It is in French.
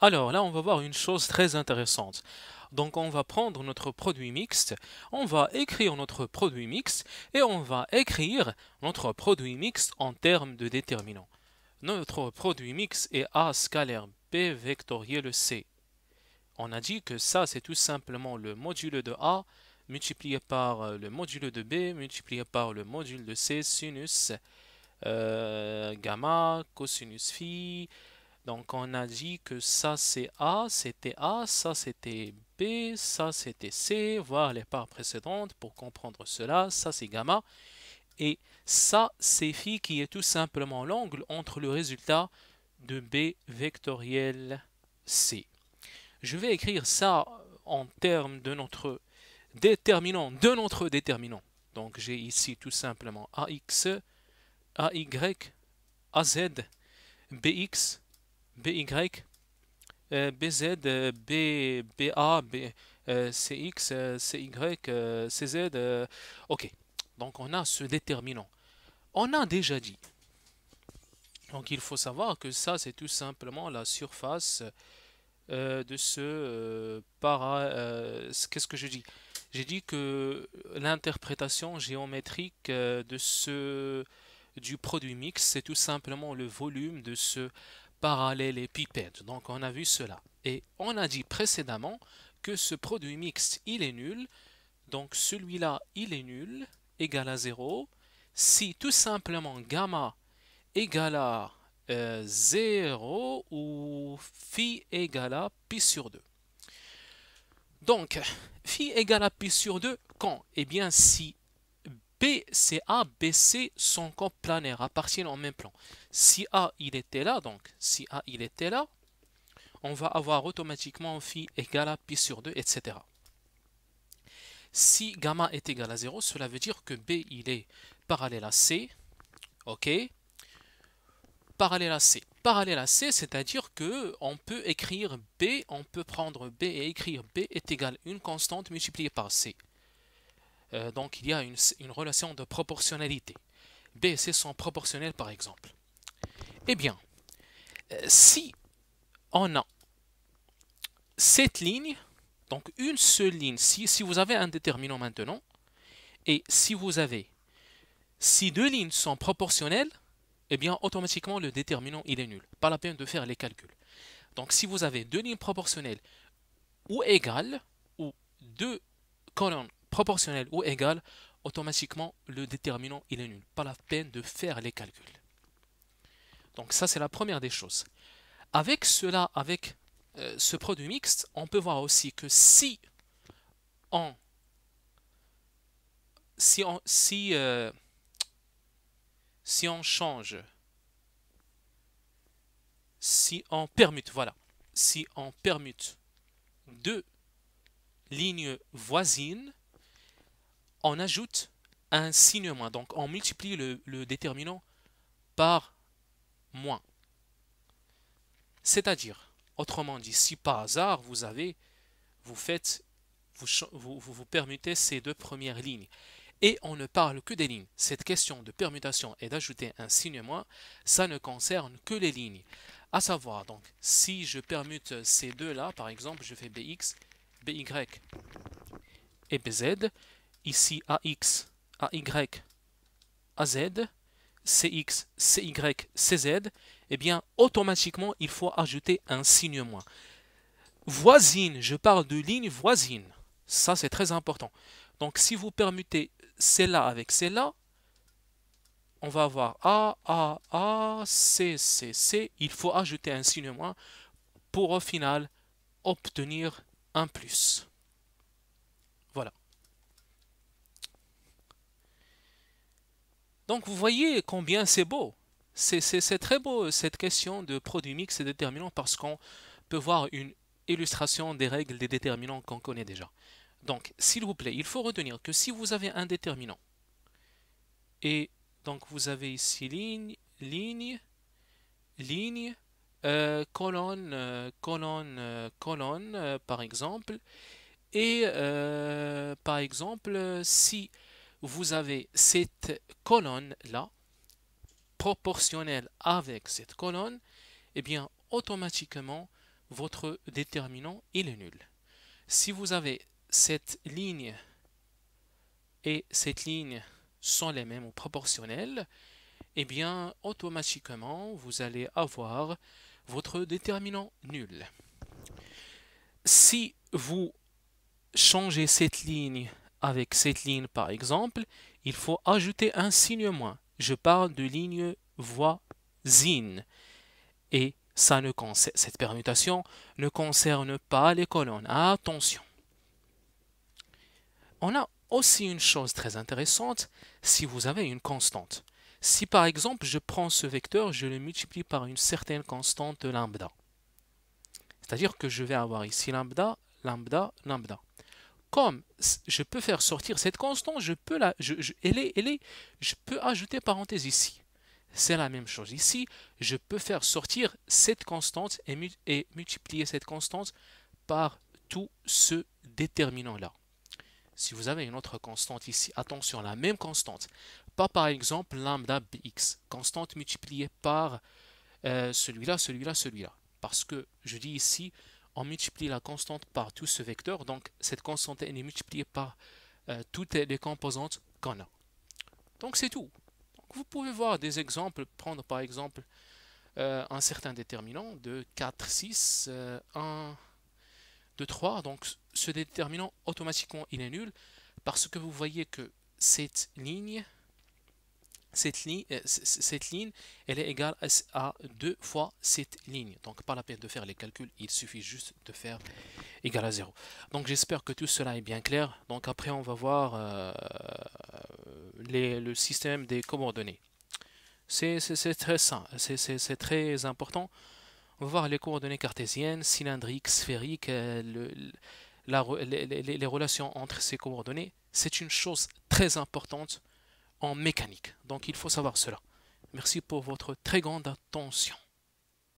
Alors là, on va voir une chose très intéressante. Donc on va prendre notre produit mixte, on va écrire notre produit mixte et on va écrire notre produit mixte en termes de déterminants. Notre produit mixte est A scalaire B vectoriel C. On a dit que ça c'est tout simplement le module de A multiplié par euh, le module de B multiplié par le module de C sinus euh, gamma cosinus phi donc on a dit que ça c'est A, c'était A, ça c'était B, ça c'était C, voir les parts précédentes pour comprendre cela, ça c'est gamma. Et ça c'est phi qui est tout simplement l'angle entre le résultat de B vectoriel C. Je vais écrire ça en termes de notre déterminant, de notre déterminant. Donc j'ai ici tout simplement AX, AY, AZ, BX, BY, BZ, B, BA, euh, B, CX, CY, CZ. Ok, donc on a ce déterminant. On a déjà dit. Donc il faut savoir que ça, c'est tout simplement la surface euh, de ce euh, para... Qu'est-ce que je dis J'ai dit que l'interprétation géométrique de ce, du produit mixte, c'est tout simplement le volume de ce parallèle épipède. Donc on a vu cela. Et on a dit précédemment que ce produit mixte, il est nul. Donc celui-là, il est nul, égal à 0. Si tout simplement gamma égale à 0 euh, ou phi égale à pi sur 2. Donc, phi égale à pi sur 2, quand Eh bien, si C, A, B, C sont encore planaires, appartiennent au même plan. Si A il était là, donc si A il était là, on va avoir automatiquement phi égale à pi sur 2, etc. Si gamma est égal à 0, cela veut dire que B il est parallèle à C, ok Parallèle à C. Parallèle à C, c'est-à-dire que on peut écrire B, on peut prendre B et écrire B est égal à une constante multipliée par C. Euh, donc il y a une, relation de proportionnalité. B et C sont proportionnels par exemple. Eh bien, euh, si on a cette ligne, donc une seule ligne, si, si vous avez un déterminant maintenant, et si vous avez, si deux lignes sont proportionnelles, eh bien automatiquement le déterminant il est nul. Pas la peine de faire les calculs. Donc si vous avez deux lignes proportionnelles ou égales, ou deux colonnes proportionnel ou égal, automatiquement le déterminant il est nul. Pas la peine de faire les calculs. Donc ça c'est la première des choses. Avec cela, avec euh, ce produit mixte, on peut voir aussi que si on si on si euh, si on change si on permute voilà si on permute deux lignes voisines on ajoute un signe moins. Donc on multiplie le, déterminant par moins. C'est-à-dire, autrement dit, si par hasard vous avez, vous faites, vous, vous, permutez ces deux premières lignes et on ne parle que des lignes. Cette question de permutation et d'ajouter un signe moins, ça ne concerne que les lignes. À savoir, donc, si je permute ces deux-là, par exemple, je fais bx, by et bz, ici AX, AY, AZ, CX, CY, CZ, eh bien, automatiquement, il faut ajouter un signe moins. Voisine, je parle de ligne voisine. Ça, c'est très important. Donc, si vous permutez celle-là avec celle-là, on va avoir A, A, A, C, C, C. Il faut ajouter un signe moins pour, au final, obtenir un plus. Donc vous voyez combien c'est beau. C'est très beau cette question de produit mix et déterminant parce qu'on peut voir une illustration des règles des déterminants qu'on connaît déjà. Donc s'il vous plaît, il faut retenir que si vous avez un déterminant et donc vous avez ici ligne, ligne, ligne, euh, colonne, euh, colonne, euh, colonne par exemple et par exemple si vous avez cette colonne-là, proportionnelle avec cette colonne, et eh bien, automatiquement, votre déterminant, il est nul. Si vous avez cette ligne et cette ligne sont les mêmes ou proportionnelles, et eh bien, automatiquement, vous allez avoir votre déterminant nul. Si vous changez cette ligne avec cette ligne, par exemple, il faut ajouter un signe moins. Je parle de ligne voisine. Et ça ne cette permutation ne concerne pas les colonnes. Attention. On a aussi une chose très intéressante si vous avez une constante. Si par exemple je prends ce vecteur, je le multiplie par une certaine constante lambda. C'est-à-dire que je vais avoir ici lambda, lambda, lambda comme je peux faire sortir cette constante, je peux la, je peux ajouter parenthèse ici. C'est la même chose ici. Je peux faire sortir cette constante et, multiplier cette constante par tout ce déterminant-là. Si vous avez une autre constante ici, attention, la même constante, pas par exemple lambda bx, constante multipliée par euh, celui-là, celui-là, celui-là. Parce que je dis ici, on multiplie la constante par tout ce vecteur, donc cette constante elle est multipliée par euh, toutes les composantes qu'on a. Donc c'est tout. vous pouvez voir des exemples, prendre par exemple euh, un certain déterminant de 4, 6, 1, 2, 3. Donc ce déterminant automatiquement il est nul parce que vous voyez que cette ligne euh, cette ligne, elle est égale à 2 fois cette ligne. Donc pas la peine de faire les calculs, il suffit juste de faire égal à 0. Donc j'espère que tout cela est bien clair. Donc après on va voir euh, le système des coordonnées. C'est très simple, c'est très important. On va voir les coordonnées cartésiennes, cylindriques, sphériques, euh, la, les, les relations entre ces coordonnées. C'est une chose très importante en mécanique. Donc il faut savoir cela. Merci pour votre très grande attention.